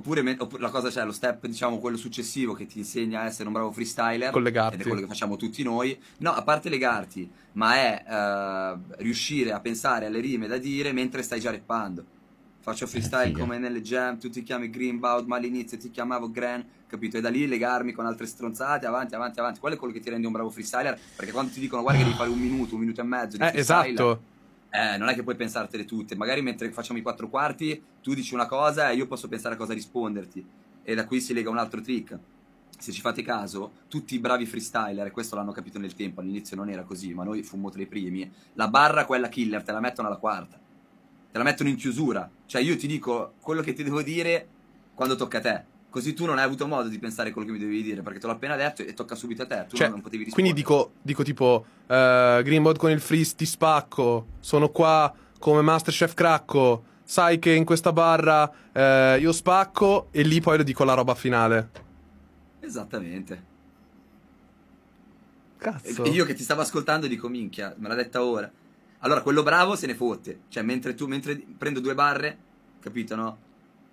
Oppure, la cosa c'è, cioè, lo step, diciamo, quello successivo che ti insegna a essere un bravo freestyler. Collegarti. Ed è quello che facciamo tutti noi. No, a parte legarti, ma è uh, riuscire a pensare alle rime da dire mentre stai già rappando. Faccio eh, freestyle come nelle jam, tu ti chiami Greenbound, ma all'inizio ti chiamavo Gran, capito? E da lì legarmi con altre stronzate, avanti, avanti, avanti. Quello è quello che ti rende un bravo freestyler, perché quando ti dicono guarda che devi fare un minuto, un minuto e mezzo di eh, freestyle... Esatto eh, non è che puoi pensartele tutte, magari mentre facciamo i quattro quarti tu dici una cosa e io posso pensare a cosa risponderti e da qui si lega un altro trick. Se ci fate caso, tutti i bravi freestyler, e questo l'hanno capito nel tempo, all'inizio non era così, ma noi fummo tra i primi, la barra quella killer te la mettono alla quarta, te la mettono in chiusura, cioè io ti dico quello che ti devo dire quando tocca a te Così tu non hai avuto modo di pensare quello che mi dovevi dire, perché te l'ho appena detto e tocca subito a te. Tu cioè, non potevi rispondere. Quindi dico, dico tipo, uh, eh, Greenbot con il freeze ti spacco, sono qua come Masterchef Cracco, sai che in questa barra uh, io spacco e lì poi le dico la roba finale. Esattamente. Cazzo. E io che ti stavo ascoltando dico, minchia, me l'ha detta ora. Allora quello bravo se ne fotte. Cioè, mentre tu, mentre prendo due barre, capito, no?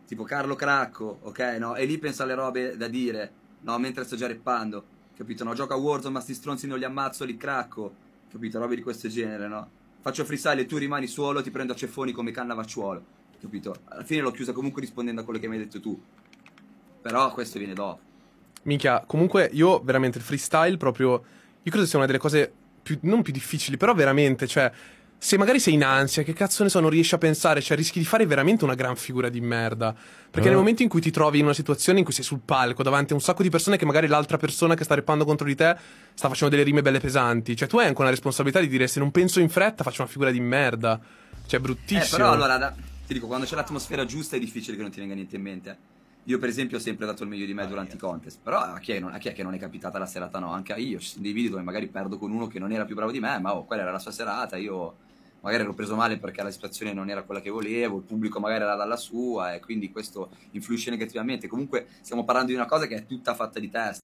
tipo Carlo Cracco, ok? No? E lì penso alle robe da dire, no? Mentre sto già reppando, capito? No? Gioca a Warzone, ma sti stronzi non li ammazzo, li cracco, capito? Robe di questo genere, no? Faccio freestyle e tu rimani solo, ti prendo a ceffoni come canna vacciuolo, capito? Alla fine l'ho chiusa comunque rispondendo a quello che mi hai detto tu. Però questo viene dopo. Minchia, comunque io veramente il freestyle proprio... Io credo sia una delle cose più, non più difficili, però veramente, cioè, se magari sei in ansia, che cazzo ne so, non riesci a pensare, cioè rischi di fare veramente una gran figura di merda. Perché uh. nel eh. momento in cui ti trovi in una situazione in cui sei sul palco davanti a un sacco di persone che magari l'altra persona che sta reppando contro di te sta facendo delle rime belle pesanti, cioè tu hai anche una responsabilità di dire se non penso in fretta faccio una figura di merda. Cioè, è bruttissimo. Eh, però allora, da... ti dico, quando c'è l'atmosfera giusta è difficile che non ti venga niente in mente. Io, per esempio, ho sempre dato il meglio di me ah, durante yeah. i contest. Però a chi, non, a chi, è che non è capitata la serata? No, anche a io. Ci sono dei video dove magari perdo con uno che non era più bravo di me, ma oh, quella era la sua serata. Io magari ero preso male perché la situazione non era quella che volevo, il pubblico magari era dalla sua e quindi questo influisce negativamente. Comunque stiamo parlando di una cosa che è tutta fatta di test.